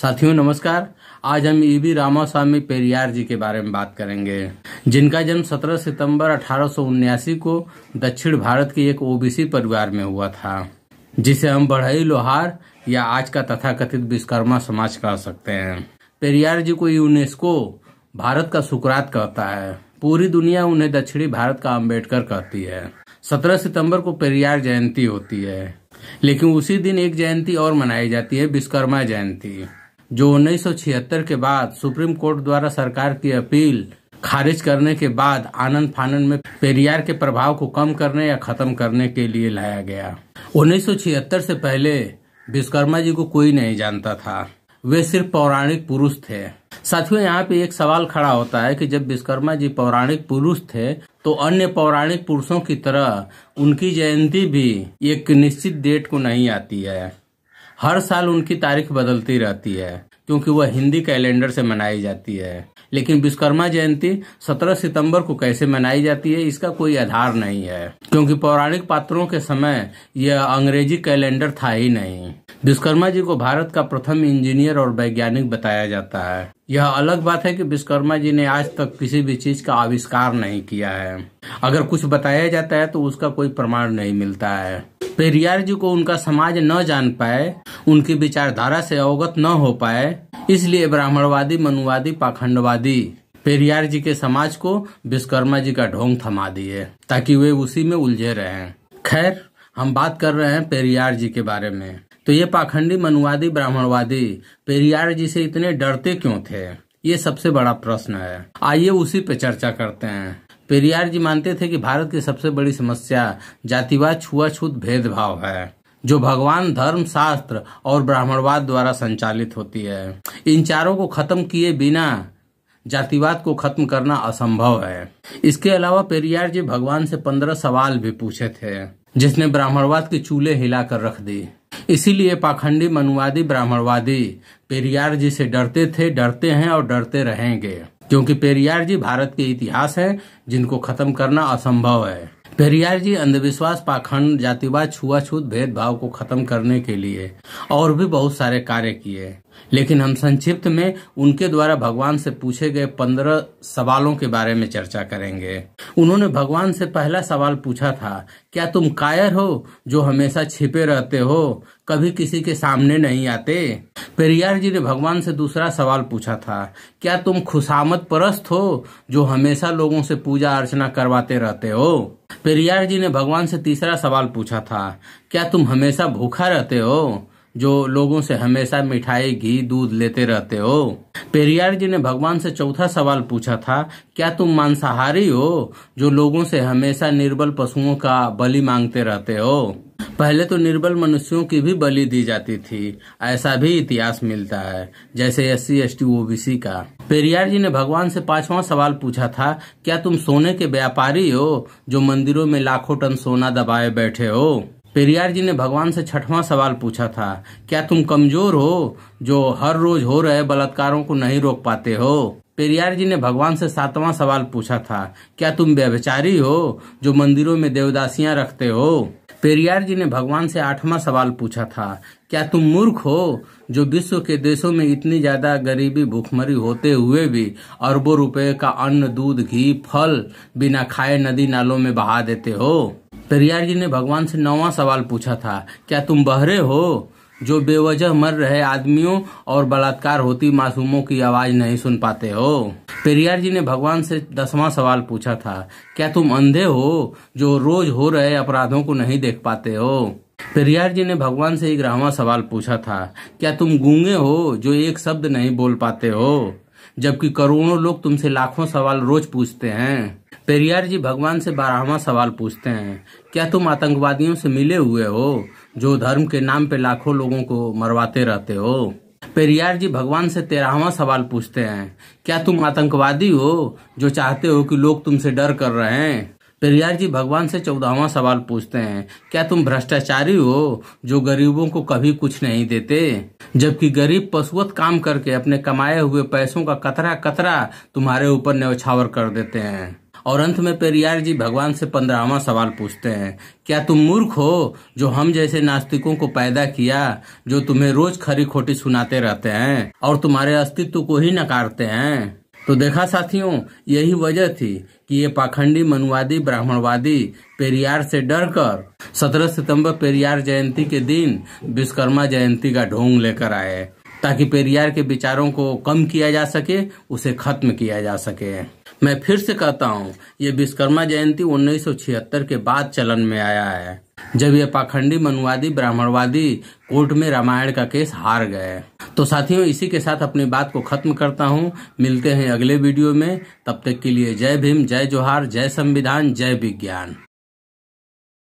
साथियों नमस्कार आज हम E e V Ramaswamy Periyar ji के बारे में बात करेंगे जिनका जन्म 17 सितंबर अठारह को दक्षिण भारत के एक ओबीसी परिवार में हुआ था जिसे हम बढ़ई लोहार या आज का तथाकथित विश्वकर्मा समाज कह सकते हैं पेरियार जी को यूनेस्को भारत का सुकरात कहता है पूरी दुनिया उन्हें दक्षिणी भारत का अम्बेडकर कहती है सत्रह सितम्बर को पेरियार जयंती होती है लेकिन उसी दिन एक जयंती और मनाई जाती है विश्वकर्मा जयंती जो 1976 के बाद सुप्रीम कोर्ट द्वारा सरकार की अपील खारिज करने के बाद आनंद फानंद में पेरियार के प्रभाव को कम करने या खत्म करने के लिए लाया गया 1976 से पहले विश्वकर्मा जी को कोई नहीं जानता था वे सिर्फ पौराणिक पुरुष थे साथियों यहाँ पे एक सवाल खड़ा होता है कि जब विश्वकर्मा जी पौराणिक पुरुष थे तो अन्य पौराणिक पुरुषों की तरह उनकी जयंती भी एक निश्चित डेट को नहीं आती है हर साल उनकी तारीख बदलती रहती है क्योंकि वह हिंदी कैलेंडर से मनाई जाती है लेकिन विश्वकर्मा जयंती 17 सितंबर को कैसे मनाई जाती है इसका कोई आधार नहीं है क्योंकि पौराणिक पात्रों के समय यह अंग्रेजी कैलेंडर था ही नहीं विश्वकर्मा जी को भारत का प्रथम इंजीनियर और वैज्ञानिक बताया जाता है यह अलग बात है कि विश्वकर्मा जी ने आज तक किसी भी चीज का आविष्कार नहीं किया है अगर कुछ बताया जाता है तो उसका कोई प्रमाण नहीं मिलता है पेरियार जी को उनका समाज न जान पाए उनकी विचारधारा से अवगत न हो पाए इसलिए ब्राह्मणवादी मनुवादी पाखंडवादी पेरियार जी के समाज को विश्वकर्मा जी का ढोंग थमा दिए ताकि वे उसी में उलझे रहे खैर हम बात कर रहे हैं पेरियार जी के बारे में तो ये पाखंडी मनुवादी ब्राह्मणवादी पेरियार जी से इतने डरते क्यों थे ये सबसे बड़ा प्रश्न है आइए उसी पे चर्चा करते हैं पेरियार जी मानते थे कि भारत की सबसे बड़ी समस्या जातिवाद छुआछूत भेदभाव है जो भगवान धर्म शास्त्र और ब्राह्मणवाद द्वारा संचालित होती है इन चारों को खत्म किए बिना जातिवाद को खत्म करना असंभव है इसके अलावा पेरियार जी भगवान से पंद्रह सवाल भी पूछे थे जिसने ब्राह्मणवाद के चूल्हे हिलाकर रख दी इसीलिए पाखंडी मनुवादी ब्राह्मणवादी पेरियार जी से डरते थे डरते हैं और डरते रहेंगे क्योंकि पेरियार जी भारत के इतिहास हैं जिनको खत्म करना असंभव है पेरियार जी अंधविश्वास पाखंड जातिवाद छुआछूत भेदभाव को खत्म करने के लिए और भी बहुत सारे कार्य किए लेकिन हम संक्षिप्त में उनके द्वारा भगवान से पूछे गए पंद्रह सवालों के बारे में चर्चा करेंगे उन्होंने भगवान से पहला सवाल पूछा था क्या तुम कायर हो जो हमेशा छिपे रहते हो कभी किसी के सामने नहीं आते पेरियार जी ने भगवान से दूसरा सवाल पूछा था क्या तुम खुशामद परस्त हो जो हमेशा लोगों से पूजा अर्चना करवाते रहते हो पेरियार जी ने भगवान से तीसरा सवाल पूछा था क्या तुम हमेशा भूखा रहते हो जो लोगों से हमेशा मिठाई घी दूध लेते रहते हो पेरियार जी ने भगवान से चौथा सवाल पूछा था क्या तुम मांसाहारी हो जो लोगों से हमेशा निर्बल पशुओं का बलि मांगते रहते हो पहले तो निर्बल मनुष्यों की भी बलि दी जाती थी ऐसा भी इतिहास मिलता है जैसे S C S T OBC का पेरियार जी ने भगवान से पांचवा सवाल पूछा था क्या तुम सोने के व्यापारी हो जो मंदिरों में लाखों टन सोना दबाए बैठे हो पेरियार जी ने भगवान से छठवां सवाल पूछा था क्या तुम कमजोर हो जो हर रोज हो रहे बलात्कारों को नहीं रोक पाते हो पेरियार जी ने भगवान से सातवां सवाल पूछा था क्या तुम व्यभिचारी हो जो मंदिरों में देवदासियां रखते हो पेरियार जी ने भगवान से आठवां सवाल पूछा था क्या तुम मूर्ख हो जो विश्व के देशों में इतनी ज्यादा गरीबी भूखमरी होते हुए भी अरबों रुपए का अन्न दूध घी फल बिना खाए नदी नालों में बहा देते हो पेरियार जी ने भगवान से नौवा सवाल पूछा था क्या तुम बहरे हो जो बेवजह मर रहे आदमियों और बलात्कार होती मासूमों की आवाज नहीं सुन पाते हो पेरियार जी ने भगवान से दसवां सवाल पूछा था क्या तुम अंधे हो जो रोज हो रहे अपराधों को नहीं देख पाते हो पेरियार जी ने भगवान से ग्रहवा सवाल पूछा था क्या तुम गूंगे हो जो एक शब्द नहीं बोल पाते हो जबकि करोड़ों लोग तुमसे लाखों सवाल रोज पूछते हैं पेरियार जी भगवान से बारहवा सवाल पूछते हैं क्या तुम आतंकवादियों से मिले हुए हो जो धर्म के नाम पे लाखों लोगों को मरवाते रहते हो पेरियार जी भगवान से तेरहवा सवाल पूछते हैं क्या तुम आतंकवादी हो जो चाहते हो कि लोग तुमसे डर कर रहे हैं पेरियार जी भगवान से चौदहवा सवाल पूछते हैं क्या तुम भ्रष्टाचारी हो जो गरीबों को कभी कुछ नहीं देते जबकि गरीब पशुवत काम करके अपने कमाए हुए पैसों का कतरा कतरा तुम्हारे ऊपर न्यौछावर कर देते हैं और अंत में पेरियार जी भगवान से पंद्रहवा सवाल पूछते हैं क्या तुम मूर्ख हो जो हम जैसे नास्तिकों को पैदा किया जो तुम्हें रोज खरी खोटी सुनाते रहते हैं और तुम्हारे अस्तित्व को ही नकारते हैं तो देखा साथियों यही वजह थी कि ये पाखंडी मनुवादी ब्राह्मणवादी पेरियार से डरकर 17 सितंबर पेरियार जयंती के दिन विश्वकर्मा जयंती का ढोंग लेकर आए ताकि पेरियार के विचारों को कम किया जा सके उसे खत्म किया जा सके मैं फिर से कहता हूँ ये विश्वकर्मा जयंती 1976 के बाद चलन में आया है जब ये पाखंडी मनुवादी ब्राह्मणवादी कोर्ट में रामायण का केस हार गए तो साथियों इसी के साथ अपनी बात को खत्म करता हूँ मिलते हैं अगले वीडियो में तब तक के लिए जय भीम जय जोहार जय संविधान जय विज्ञान